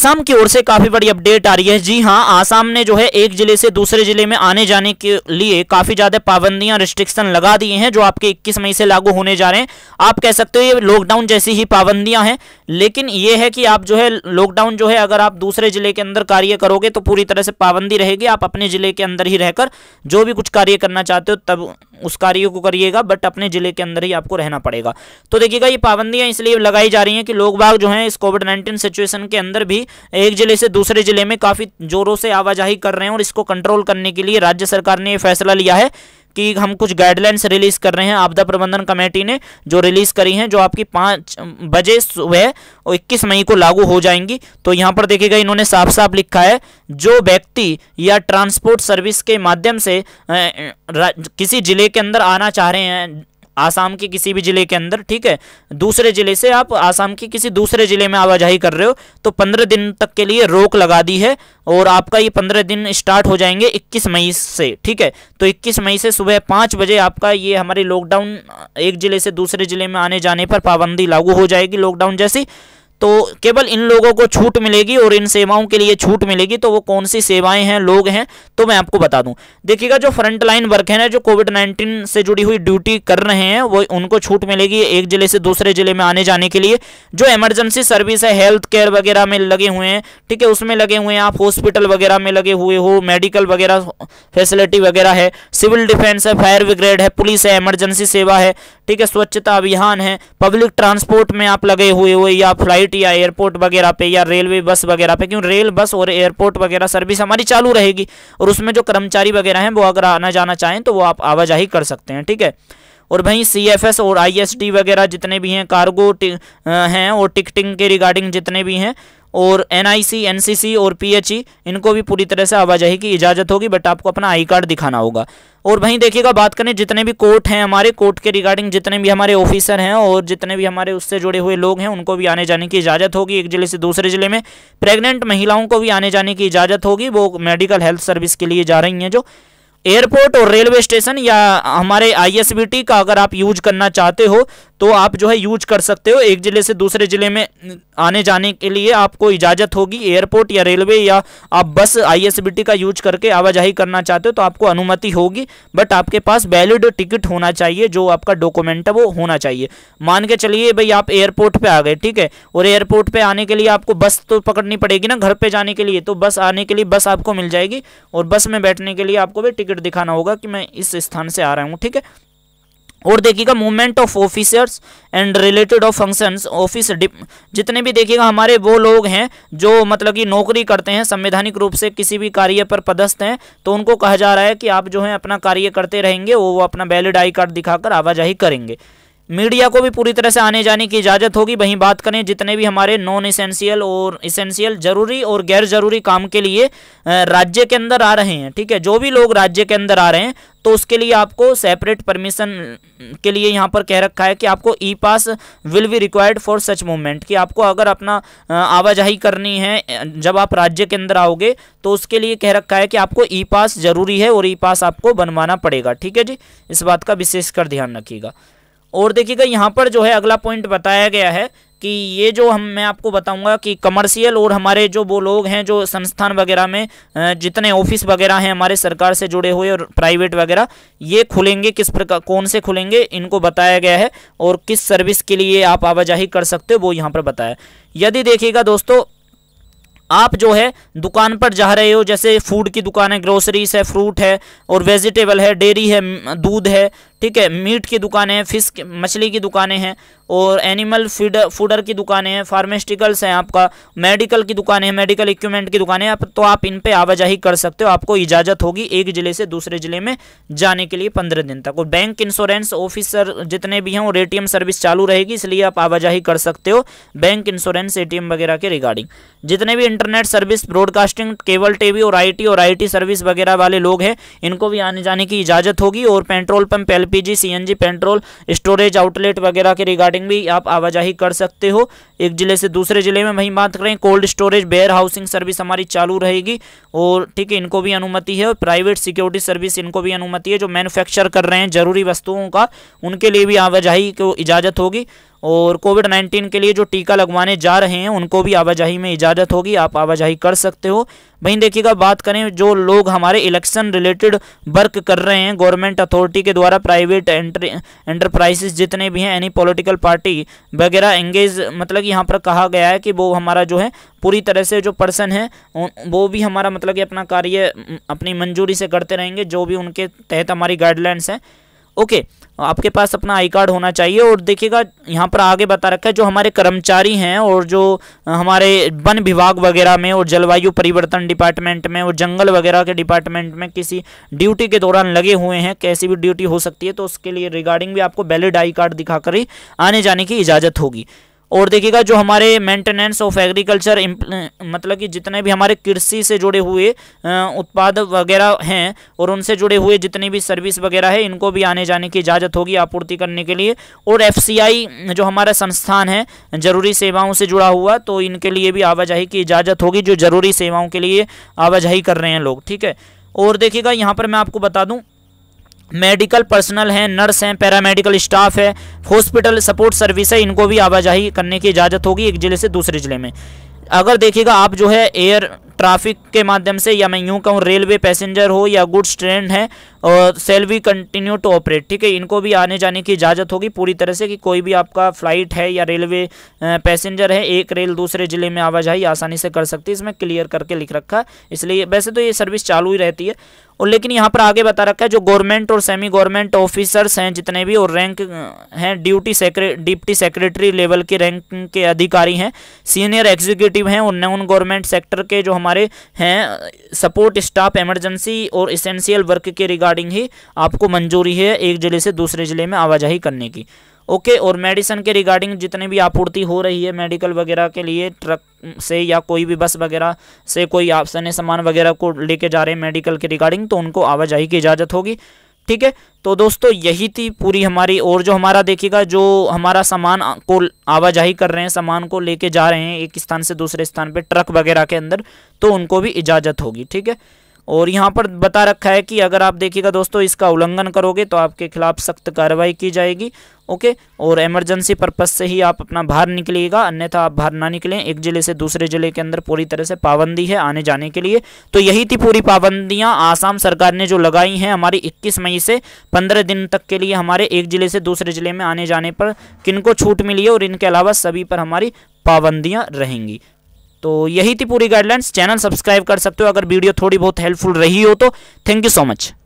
आसाम की ओर से काफी बड़ी अपडेट आ रही है जी हाँ आसाम ने जो है एक जिले से दूसरे जिले में आने जाने के लिए काफी ज्यादा पाबंदियां रिस्ट्रिक्शन लगा दिए हैं जो आपके 21 मई से लागू होने जा रहे हैं आप कह सकते हो ये लॉकडाउन जैसी ही पाबंदियां हैं लेकिन ये है कि आप जो है लॉकडाउन जो है अगर आप दूसरे जिले के अंदर कार्य करोगे तो पूरी तरह से पाबंदी रहेगी आप अपने जिले के अंदर ही रहकर जो भी कुछ कार्य करना चाहते हो तब उस कार्य को करिएगा बट अपने जिले के अंदर ही आपको रहना पड़ेगा तो देखिएगा ये पाबंदियां इसलिए लगाई जा रही हैं कि लोग बाग जो हैं इस कोविड नाइन्टीन सिचुएशन के अंदर भी एक जिले से दूसरे जिले में काफ़ी जोरों से आवाजाही कर रहे हैं और इसको कंट्रोल करने के लिए राज्य सरकार ने यह फैसला लिया है कि हम कुछ गाइडलाइंस रिलीज़ कर रहे हैं आपदा प्रबंधन कमेटी ने जो रिलीज़ करी हैं जो आपकी पाँच बजे सुबह और इक्कीस मई को लागू हो जाएंगी तो यहाँ पर देखिएगा इन्होंने साफ साफ लिखा है जो व्यक्ति या ट्रांसपोर्ट सर्विस के माध्यम से किसी ज़िले के अंदर आना चाह रहे हैं आसाम के किसी भी जिले के अंदर ठीक है दूसरे जिले से आप आसाम के किसी दूसरे जिले में आवाजाही कर रहे हो तो पंद्रह दिन तक के लिए रोक लगा दी है और आपका ये पंद्रह दिन स्टार्ट हो जाएंगे इक्कीस मई से ठीक है तो इक्कीस मई से सुबह पाँच बजे आपका ये हमारे लॉकडाउन एक जिले से दूसरे जिले में आने जाने पर पाबंदी लागू हो जाएगी लॉकडाउन जैसी तो केवल इन लोगों को छूट मिलेगी और इन सेवाओं के लिए छूट मिलेगी तो वो कौन सी सेवाएं हैं लोग हैं तो मैं आपको बता दूं देखिएगा जो फ्रंट लाइन वर्क है ना जो कोविड नाइन्टीन से जुड़ी हुई ड्यूटी कर रहे हैं वो उनको छूट मिलेगी एक जिले से दूसरे जिले में आने जाने के लिए जो इमरजेंसी सर्विस है हेल्थ केयर वगैरह में लगे हुए हैं ठीक है उसमें लगे हुए हैं आप हॉस्पिटल वगैरह में लगे हुए हो मेडिकल वगैरह फैसिलिटी वगैरह है सिविल डिफेंस है फायर ब्रिग्रेड है पुलिस है इमरजेंसी सेवा है ठीक है स्वच्छता अभियान है पब्लिक ट्रांसपोर्ट में आप लगे हुए हुए या फ्लाइट या एयरपोर्ट वगैरह पे या रेलवे बस वगैरह पे क्यों रेल बस और एयरपोर्ट वगैरह सर्विस हमारी चालू रहेगी और उसमें जो कर्मचारी वगैरह हैं वो अगर आना जाना चाहें तो वो आप आवाजाही कर सकते हैं ठीक है और भाई सी एफ एस और आई एस डी वगैरह जितने भी हैं कार्गो हैं और टिकटिंग के रिगार्डिंग जितने भी हैं और एनआईसी एनसीसी और पीएचई e, इनको भी पूरी तरह से आवाजाही की इजाज़त होगी बट आपको अपना आई कार्ड दिखाना होगा और वहीं देखिएगा बात करें जितने भी कोर्ट हैं हमारे कोर्ट के रिगार्डिंग जितने भी हमारे ऑफिसर हैं और जितने भी हमारे उससे जुड़े हुए लोग हैं उनको भी आने जाने की इजाज़त होगी एक ज़िले से दूसरे ज़िले में प्रेगनेंट महिलाओं को भी आने जाने की इजाज़त होगी वो मेडिकल हेल्थ सर्विस के लिए जा रही हैं जो एयरपोर्ट और रेलवे स्टेशन या हमारे आईएसबीटी का अगर आप यूज करना चाहते हो तो आप जो है यूज कर सकते हो एक ज़िले से दूसरे ज़िले में आने जाने के लिए आपको इजाज़त होगी एयरपोर्ट या रेलवे या आप बस आईएसबीटी का यूज करके आवाजाही करना चाहते हो तो आपको अनुमति होगी बट आपके पास वैलिड टिकट होना चाहिए जो आपका डॉक्यूमेंट है वो होना चाहिए मान के चलिए भाई आप एयरपोर्ट पर आ गए ठीक है और एयरपोर्ट पर आने के लिए आपको बस तो पकड़नी पड़ेगी ना घर पर जाने के लिए तो बस आने के लिए बस आपको मिल जाएगी और बस में बैठने के लिए आपको भी टिकट दिखाना होगा कि मैं इस स्थान से आ रहा हूँ ठीक है और देखिएगा movement of officers and related of functions office जितने भी देखिएगा हमारे वो लोग हैं जो मतलब कि नौकरी करते हैं संवैधानिक रूप से किसी भी कार्य पर पदस्थ हैं तो उनको कहा जा रहा है कि आप जो है अपना कार्य करते रहेंगे वो अपना वैलिड आई कार्ड दिखाकर आवाजाही करेंगे मीडिया को भी पूरी तरह से आने जाने की इजाज़त होगी वहीं बात करें जितने भी हमारे नॉन इसेंशियल और इसेंशियल ज़रूरी और गैर ज़रूरी काम के लिए राज्य के अंदर आ रहे हैं ठीक है जो भी लोग राज्य के अंदर आ रहे हैं तो उसके लिए आपको सेपरेट परमिशन के लिए यहाँ पर कह रखा है कि आपको e pass will be required for such movement कि आपको अगर अपना आवाजाही करनी है जब आप राज्य के अंदर आओगे तो उसके लिए कह रखा है कि आपको ई पास ज़रूरी है और ई पास आपको बनवाना पड़ेगा ठीक है जी इस बात का विशेषकर ध्यान रखिएगा और देखिएगा यहाँ पर जो है अगला पॉइंट बताया गया है कि ये जो हम मैं आपको बताऊंगा कि कमर्शियल और हमारे जो वो लोग हैं जो संस्थान वगैरह में जितने ऑफिस वगैरह हैं हमारे सरकार से जुड़े हुए और प्राइवेट वगैरह ये खुलेंगे किस प्रकार कौन से खुलेंगे इनको बताया गया है और किस सर्विस के लिए आप आवाजाही कर सकते हो वो यहाँ पर बताया यदि देखिएगा दोस्तों आप जो है दुकान पर जा रहे हो जैसे फूड की दुकान है ग्रोसरीज है फ्रूट है और वेजिटेबल है डेयरी है दूध है ठीक है मीट की दुकानें हैं फिश मछली की दुकानें हैं और एनिमल फीड फूडर की दुकानें हैं फार्मेस्टिकल्स हैं आपका मेडिकल की दुकानें हैं मेडिकल इक्विपमेंट की दुकानें हैं तो आप इन पे आवाजाही कर सकते हो आपको इजाज़त होगी एक ज़िले से दूसरे ज़िले में जाने के लिए पंद्रह दिन तक और बैंक इंश्योरेंस ऑफिसर जितने भी हैं और ए सर्विस चालू रहेगी इसलिए आप आवाजाही कर सकते हो बैंक इंश्योरेंस ए वगैरह के रिगार्डिंग जितने भी internet service broadcasting cable T और आई और आई सर्विस वगैरह वाले लोग हैं इनको भी आने जाने की इजाज़त होगी और petrol pump LPG CNG petrol storage outlet वगैरह के रिगार्डिंग भी आप आवाजाही कर सकते हो एक जिले से दूसरे जिले में वहीं बात करें cold storage warehousing service हमारी चालू रहेगी और ठीक है इनको भी अनुमति है और प्राइवेट सिक्योरिटी सर्विस इनको भी अनुमति है जो मैनुफैक्चर कर रहे हैं जरूरी वस्तुओं का उनके लिए भी आवाजाही को इजाज़त होगी और कोविड नाइन्टीन के लिए जो टीका लगवाने जा रहे हैं उनको भी आवाजाही में इजाज़त होगी आप आवाजाही कर सकते हो वहीं देखिएगा बात करें जो लोग हमारे इलेक्शन रिलेटेड वर्क कर रहे हैं गवर्नमेंट अथॉरिटी के द्वारा प्राइवेट एंटरप्राइजेस जितने भी हैं एनी पॉलिटिकल पार्टी वगैरह एंगेज मतलब यहाँ पर कहा गया है कि वो हमारा जो है पूरी तरह से जो पर्सन है वो भी हमारा मतलब कि अपना कार्य अपनी मंजूरी से करते रहेंगे जो भी उनके तहत हमारी गाइडलाइंस हैं ओके okay. आपके पास अपना आई कार्ड होना चाहिए और देखिएगा यहाँ पर आगे बता रखा है जो हमारे कर्मचारी हैं और जो हमारे वन विभाग वगैरह में और जलवायु परिवर्तन डिपार्टमेंट में और जंगल वगैरह के डिपार्टमेंट में किसी ड्यूटी के दौरान लगे हुए हैं कैसी भी ड्यूटी हो सकती है तो उसके लिए रिगार्डिंग भी आपको वैलिड आई कार्ड दिखाकर ही आने जाने की इजाज़त होगी और देखिएगा जो हमारे मेंटेनेंस ऑफ एग्रीकल्चर मतलब कि जितने भी हमारे कृषि से जुड़े हुए उत्पाद वगैरह हैं और उनसे जुड़े हुए जितने भी सर्विस वगैरह है इनको भी आने जाने की इजाज़त होगी आपूर्ति करने के लिए और एफ जो हमारा संस्थान है ज़रूरी सेवाओं से जुड़ा हुआ तो इनके लिए भी आवाजाही की इजाज़त होगी जो ज़रूरी सेवाओं के लिए आवाजाही कर रहे हैं लोग ठीक है और देखिएगा यहाँ पर मैं आपको बता दूँ मेडिकल पर्सनल हैं नर्स हैं पैरामेडिकल स्टाफ है हॉस्पिटल सपोर्ट सर्विस है इनको भी आवाजाही करने की इजाज़त होगी एक ज़िले से दूसरे ज़िले में अगर देखिएगा आप जो है एयर ट्रैफिक के माध्यम से या मैं यूँ कहूँ रेलवे पैसेंजर हो या गुड्स ट्रेन है और सेल भी कंटिन्यू टू ऑपरेट ठीक है इनको भी आने जाने की इजाज़त होगी पूरी तरह से कि कोई भी आपका फ्लाइट है या रेलवे पैसेंजर है एक रेल दूसरे ज़िले में आवाजाही आसानी से कर सकती है इसमें क्लियर करके लिख रखा है इसलिए वैसे तो ये सर्विस चालू ही रहती है और लेकिन यहाँ पर आगे बता रखा है जो गवर्नमेंट और सेमी गवर्नमेंट ऑफिसर्स हैं जितने भी और रैंक हैं duty secretary deputy secretary level के रैंक के अधिकारी हैं सीनियर एग्जीक्यूटिव हैं और नॉन गवर्नमेंट सेक्टर के जो हमारे हैं सपोर्ट स्टाफ एमरजेंसी और इसेंशियल वर्क के रिगार्डिंग ही आपको मंजूरी है एक जिले से दूसरे जिले में आवाजाही करने की ओके और मेडिसिन के रिगार्डिंग जितनी भी आपूर्ति हो रही है मेडिकल वगैरह के लिए ट्रक से या कोई भी बस वगैरह से कोई सने सामान वगैरह को लेके जा रहे हैं मेडिकल के रिगार्डिंग तो उनको आवाजाही की इजाज़त होगी ठीक है तो दोस्तों यही थी पूरी हमारी और जो हमारा देखिएगा जो हमारा सामान को आवाजाही कर रहे हैं सामान को लेके जा रहे हैं एक स्थान से दूसरे स्थान पे ट्रक वगैरह के अंदर तो उनको भी इजाज़त होगी ठीक है और यहाँ पर बता रखा है कि अगर आप देखिएगा दोस्तों इसका उल्लंघन करोगे तो आपके खिलाफ सख्त कार्रवाई की जाएगी ओके और इमरजेंसी पर्पज़ से ही आप अपना बाहर निकलिएगा अन्यथा आप बाहर ना निकलें एक ज़िले से दूसरे ज़िले के अंदर पूरी तरह से पाबंदी है आने जाने के लिए तो यही थी पूरी पाबंदियाँ आसाम सरकार ने जो लगाई हैं हमारी इक्कीस मई से पंद्रह दिन तक के लिए हमारे एक ज़िले से दूसरे ज़िले में आने जाने पर किन छूट मिली है और इनके अलावा सभी पर हमारी पाबंदियाँ रहेंगी तो यही थी पूरी गाइडलाइंस चैनल सब्सक्राइब कर सकते हो अगर वीडियो थोड़ी बहुत हेल्पफुल रही हो तो थैंक यू सो मच